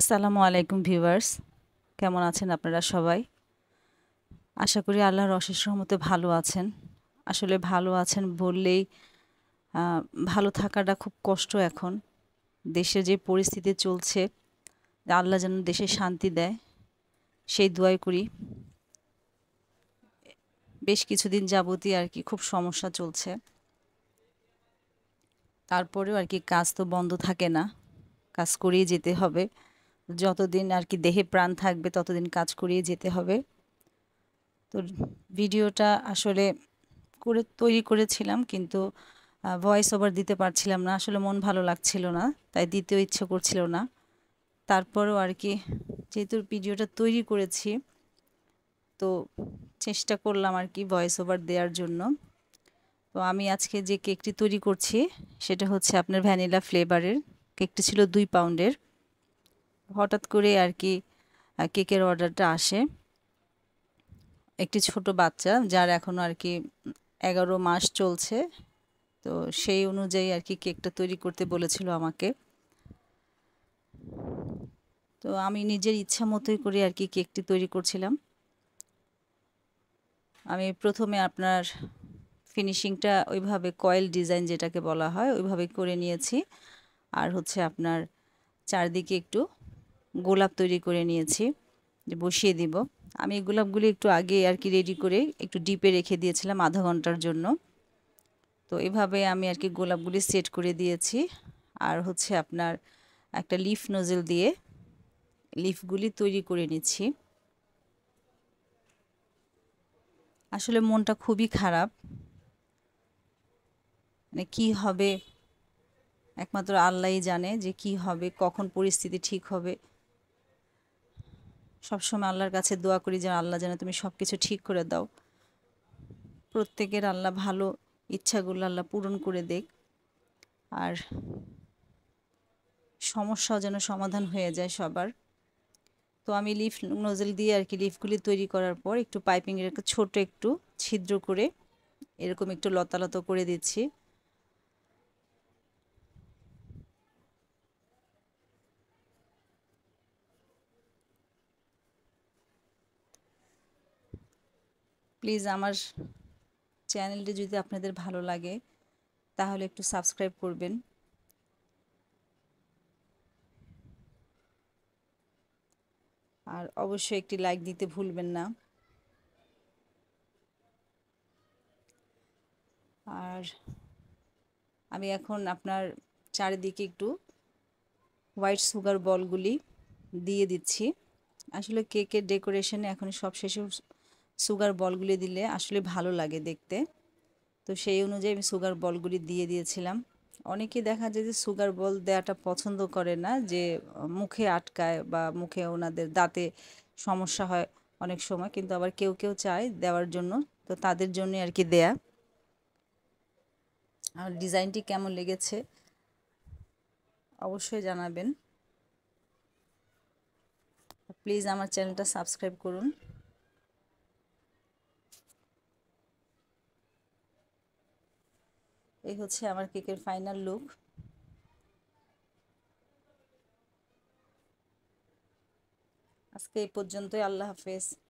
আসসালামু আলাইকুম ভিউয়ার্স কেমন আছেন আপনারা সবাই আশা করি আল্লাহর অশেষ রহমতে ভালো আছেন আসলে ভালো আছেন বললেই ভালো থাকাটা খুব কষ্ট এখন দেশে যে পরিস্থিতি চলছে আল্লাহ যেন দেশে শান্তি দেয় সেই দোয়াই করি বেশ কিছুদিন যাবতীয় আর কি খুব সমস্যা চলছে তারপরেও আর কি কাজ তো বন্ধ থাকে না কাজ করেই যেতে হবে যতদিন আর কি দেহে প্রাণ থাকবে ততদিন কাজ করিয়ে যেতে হবে তো ভিডিওটা আসলে করে তৈরি করেছিলাম কিন্তু ভয়েস ওভার দিতে পারছিলাম না আসলে মন ভালো লাগছিল না তাই দিতেও ইচ্ছে করছিল না তারপরও আর কি যেহেতু ভিডিওটা তৈরি করেছি তো চেষ্টা করলাম আর কি ভয়েস ওভার দেওয়ার জন্য তো আমি আজকে যে কেকটি তৈরি করছি সেটা হচ্ছে আপনার ভ্যানিলা ফ্লেভারের কেকটি ছিল দুই পাউন্ডের হঠাৎ করে আর কি কেকের অর্ডারটা আসে একটি ছোট বাচ্চা যার এখন আর কি এগারো মাস চলছে তো সেই অনুযায়ী আর কি কেকটা তৈরি করতে বলেছিল আমাকে তো আমি নিজের ইচ্ছা মতোই করে আর কি কেকটি তৈরি করছিলাম আমি প্রথমে আপনার ফিনিশিংটা ওইভাবে কয়েল ডিজাইন যেটাকে বলা হয় ওইভাবে করে নিয়েছি আর হচ্ছে আপনার চারদিকে একটু গোলাপ তৈরি করে নিয়েছি যে বসিয়ে দিব আমি গোলাপগুলি একটু আগে আর কি রেডি করে একটু ডিপে রেখে দিয়েছিলাম আধা ঘন্টার জন্য তো এভাবে আমি আর কি গোলাপগুলি সেট করে দিয়েছি আর হচ্ছে আপনার একটা লিফ নজেল দিয়ে লিফগুলি তৈরি করে নিচ্ছি আসলে মনটা খুবই খারাপ মানে কী হবে একমাত্র আল্লাহই জানে যে কি হবে কখন পরিস্থিতি ঠিক হবে সবসময় আল্লাহর কাছে দোয়া করি যে আল্লাহ যেন তুমি সব কিছু ঠিক করে দাও প্রত্যেকের আল্লাহ ভালো ইচ্ছাগুলো আল্লাহ পূরণ করে দেখ আর সমস্যা যেন সমাধান হয়ে যায় সবার তো আমি লিফ নজল দিয়ে আর কি লিফগুলি তৈরি করার পর একটু পাইপিংয়ের ছোট একটু ছিদ্র করে এরকম একটু লতালতো করে দিচ্ছি প্লিজ আমার চ্যানেলটি যদি আপনাদের ভালো লাগে তাহলে একটু সাবস্ক্রাইব করবেন আর অবশ্যই একটি লাইক দিতে ভুলবেন না আর আমি এখন আপনার চারিদিকে একটু হোয়াইট সুগার বলগুলি দিয়ে দিচ্ছি আসলে কেকের ডেকোরেশনে এখন সব শেষে সুগার বলগুলি দিলে আসলে ভালো লাগে দেখতে তো সেই অনুযায়ী আমি সুগার বলগুলি দিয়ে দিয়েছিলাম অনেকে দেখা যায় যে সুগার বল দেওয়াটা পছন্দ করে না যে মুখে আটকায় বা মুখে ওনাদের দাঁতে সমস্যা হয় অনেক সময় কিন্তু আবার কেউ কেউ চায় দেওয়ার জন্য তো তাদের জন্য আর কি দেয়া আর ডিজাইনটি কেমন লেগেছে অবশ্যই জানাবেন প্লিজ আমার চ্যানেলটা সাবস্ক্রাইব করুন এই হচ্ছে আমার কেকের ফাইনাল লুক আজকে এই পর্যন্তই আল্লাহ হাফেজ